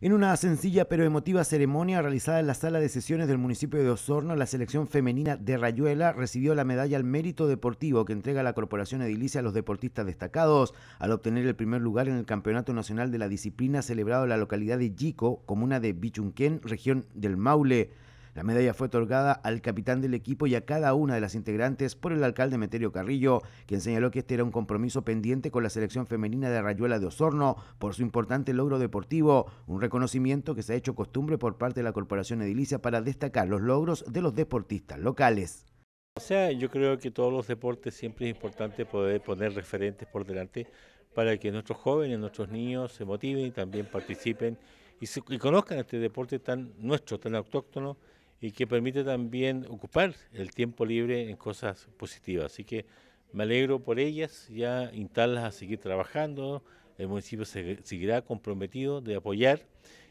En una sencilla pero emotiva ceremonia realizada en la sala de sesiones del municipio de Osorno, la selección femenina de Rayuela recibió la medalla al mérito deportivo que entrega la Corporación Edilicia a los deportistas destacados al obtener el primer lugar en el Campeonato Nacional de la Disciplina celebrado en la localidad de Yico, comuna de Bichunquén, región del Maule. La medalla fue otorgada al capitán del equipo y a cada una de las integrantes por el alcalde Meterio Carrillo, quien señaló que este era un compromiso pendiente con la selección femenina de Rayuela de Osorno por su importante logro deportivo, un reconocimiento que se ha hecho costumbre por parte de la Corporación Edilicia para destacar los logros de los deportistas locales. O sea, yo creo que todos los deportes siempre es importante poder poner referentes por delante para que nuestros jóvenes, nuestros niños se motiven y también participen y conozcan este deporte tan nuestro, tan autóctono y que permite también ocupar el tiempo libre en cosas positivas. Así que me alegro por ellas, ya instalas a seguir trabajando, el municipio seguirá comprometido de apoyar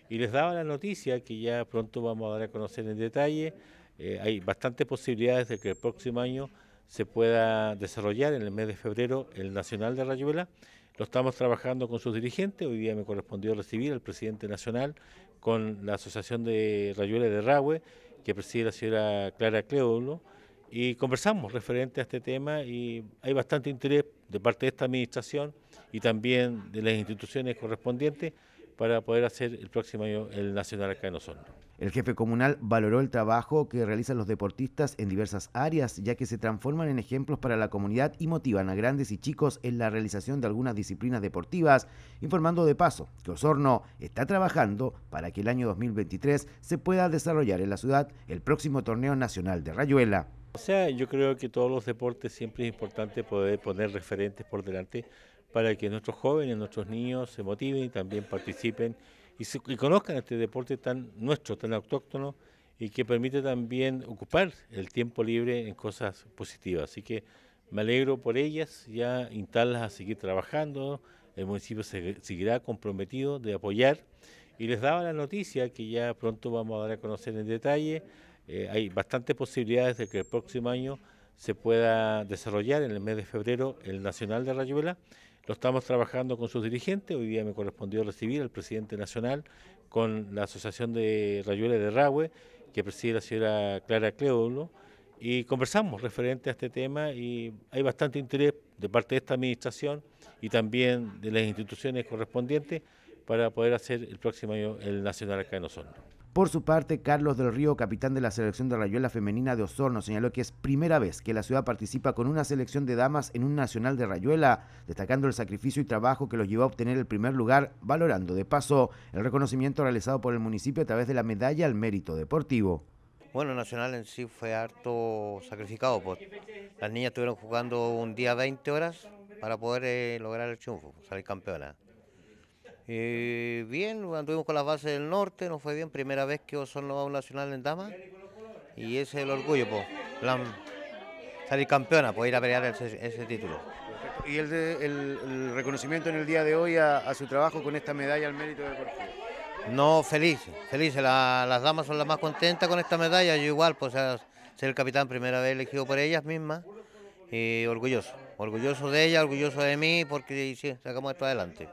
y les daba la noticia que ya pronto vamos a dar a conocer en detalle, eh, hay bastantes posibilidades de que el próximo año se pueda desarrollar en el mes de febrero el Nacional de Rayuela. Lo estamos trabajando con sus dirigentes, hoy día me correspondió recibir al presidente nacional con la Asociación de Rayuela de Rahue que preside la señora Clara Cleolo, y conversamos referente a este tema y hay bastante interés de parte de esta administración y también de las instituciones correspondientes para poder hacer el próximo año el Nacional acá en Osorno. El jefe comunal valoró el trabajo que realizan los deportistas en diversas áreas, ya que se transforman en ejemplos para la comunidad y motivan a grandes y chicos en la realización de algunas disciplinas deportivas, informando de paso que Osorno está trabajando para que el año 2023 se pueda desarrollar en la ciudad el próximo torneo nacional de Rayuela. O sea, yo creo que todos los deportes siempre es importante poder poner referentes por delante para que nuestros jóvenes, nuestros niños se motiven y también participen y, conozcan este deporte tan nuestro, tan autóctono y que permite también ocupar el tiempo libre en cosas positivas. Así que me alegro por ellas, ya instalas a seguir trabajando, el municipio seguirá comprometido de apoyar y les daba la noticia que ya pronto vamos a dar a conocer en detalle, eh, hay bastantes posibilidades de que el próximo año se pueda desarrollar en el mes de febrero el Nacional de Rayuela lo estamos trabajando con sus dirigentes. Hoy día me correspondió recibir al presidente nacional con la Asociación de Rayueles de Rahue, que preside la señora Clara Cleolo, y conversamos referente a este tema y hay bastante interés de parte de esta administración y también de las instituciones correspondientes para poder hacer el próximo año el Nacional acá en Osorno. Por su parte, Carlos del Río, capitán de la selección de Rayuela Femenina de Osorno, señaló que es primera vez que la ciudad participa con una selección de damas en un nacional de Rayuela, destacando el sacrificio y trabajo que los llevó a obtener el primer lugar, valorando de paso el reconocimiento realizado por el municipio a través de la medalla al mérito deportivo. Bueno, Nacional en sí fue harto sacrificado. Pues. Las niñas estuvieron jugando un día 20 horas para poder eh, lograr el triunfo, salir campeona. Y eh, bien, anduvimos con las bases del norte, no fue bien, primera vez que os son a un nacional en damas... Y ese es el orgullo, pues. Salir campeona, poder ir a pelear ese, título. ¿Y el, el, reconocimiento en el día de hoy a, su trabajo con esta medalla al mérito deportivo? No, feliz, feliz. las damas son las más contentas con esta medalla. Yo igual, pues ser el capitán primera vez elegido por ellas mismas y eh, orgulloso. Orgulloso de ella, orgulloso de mí, porque sí, sacamos esto adelante.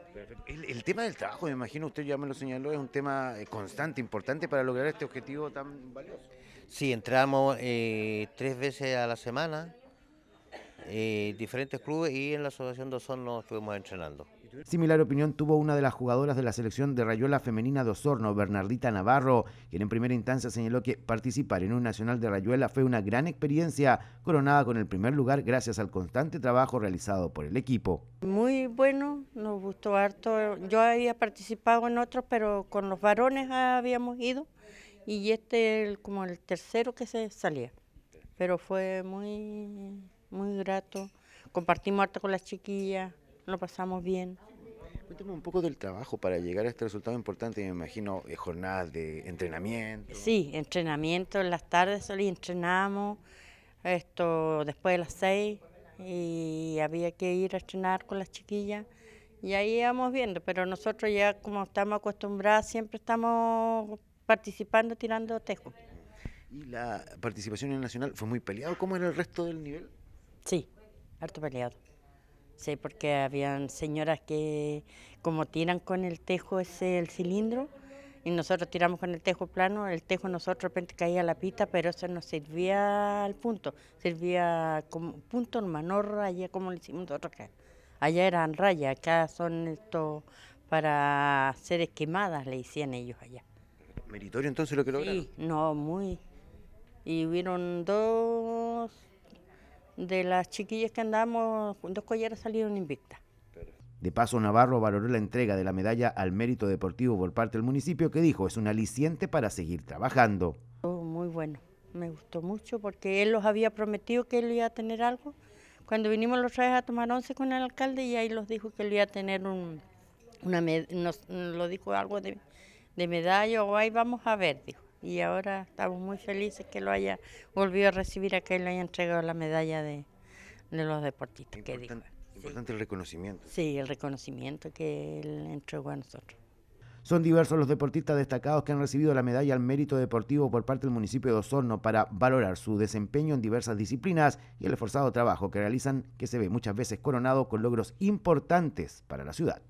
El, tema del trabajo, me imagino, usted ya me lo señaló, es un tema eh, constante, importante para lograr este objetivo tan valioso. Sí, entramos eh, tres veces a la semana, eh, diferentes clubes y en la Asociación dos de nos estuvimos entrenando. Similar opinión tuvo una de las jugadoras de la selección de Rayuela femenina de Osorno, Bernardita Navarro, quien en primera instancia señaló que participar en un nacional de Rayuela fue una gran experiencia, coronada con el primer lugar gracias al constante trabajo realizado por el equipo. Muy bueno, nos gustó harto. Yo había participado en otros, pero con los varones habíamos ido y este es como el tercero que se salía. Pero fue muy, muy grato. Compartimos harto con las chiquillas lo pasamos bien. Cuéntame un poco del trabajo para llegar a este resultado importante, me imagino, eh, jornadas de entrenamiento. Sí, entrenamiento en las tardes solo entrenamos esto después de las seis y había que ir a entrenar con las chiquillas y ahí íbamos viendo, pero nosotros ya como estamos acostumbrados siempre estamos participando tirando tejo. ¿Y la participación en el Nacional fue muy peleado? ¿Cómo era el resto del nivel? Sí, harto peleado. Sí, porque habían señoras que como tiran con el tejo ese, el cilindro, y nosotros tiramos con el tejo plano, el tejo nosotros de repente caía la pista, pero eso nos servía al punto, servía como punto en manor allá como le hicimos nosotros acá. Allá eran rayas, acá son estos para hacer esquemadas, le decían ellos allá. ¿Meritorio entonces lo que lograron? Sí, no, muy. Y hubieron dos de las chiquillas que andamos, dos colleras salieron invictas. De paso, Navarro valoró la entrega de la medalla al mérito deportivo por parte del municipio, que dijo es un aliciente para seguir trabajando. muy bueno, me gustó mucho porque él los había prometido que él iba a tener algo. Cuando vinimos los tres a tomar once con el alcalde y ahí los dijo que él iba a tener un, una, nos, lo dijo algo de, de medalla o ahí vamos a ver, dijo y ahora estamos muy felices que lo haya volvió a recibir a que le haya entregado la medalla de, los deportistas. que importante el reconocimiento. Sí, el reconocimiento que él entregó a nosotros. Son diversos los deportistas destacados que han recibido la medalla al mérito deportivo por parte del municipio de Osorno para valorar su desempeño en diversas disciplinas y el esforzado trabajo que realizan, que se ve muchas veces coronado con logros importantes para la ciudad.